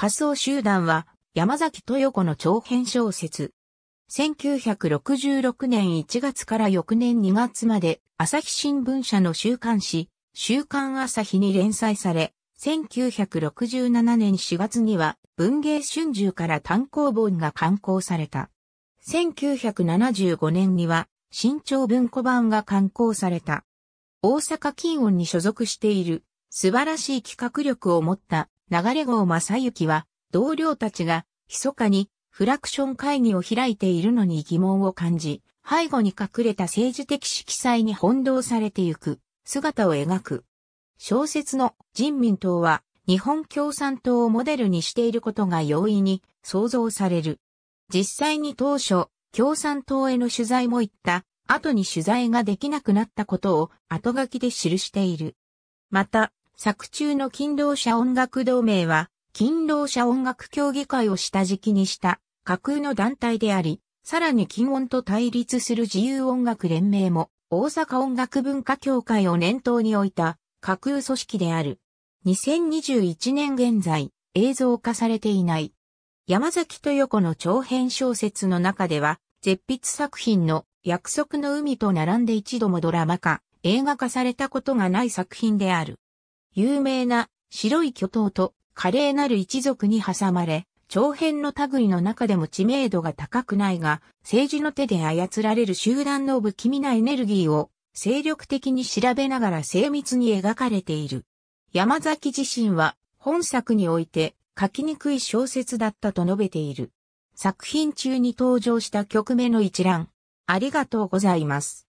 仮想集団は山崎豊子の長編小説。1966年1月から翌年2月まで朝日新聞社の週刊誌、週刊朝日に連載され、1967年4月には文芸春秋から単行本が刊行された。1975年には新潮文庫版が刊行された。大阪金音に所属している素晴らしい企画力を持った流れ号正幸は、同僚たちが、密かに、フラクション会議を開いているのに疑問を感じ、背後に隠れた政治的色彩に翻弄されてゆく、姿を描く。小説の人民党は、日本共産党をモデルにしていることが容易に想像される。実際に当初、共産党への取材も行った、後に取材ができなくなったことを後書きで記している。また、作中の勤労者音楽同盟は、勤労者音楽協議会を下敷きにした架空の団体であり、さらに金音と対立する自由音楽連盟も、大阪音楽文化協会を念頭に置いた架空組織である。2021年現在、映像化されていない。山崎豊子の長編小説の中では、絶筆作品の約束の海と並んで一度もドラマ化、映画化されたことがない作品である。有名な白い巨頭と華麗なる一族に挟まれ、長編の類の中でも知名度が高くないが、政治の手で操られる集団の不気味なエネルギーを精力的に調べながら精密に描かれている。山崎自身は本作において書きにくい小説だったと述べている。作品中に登場した曲名の一覧。ありがとうございます。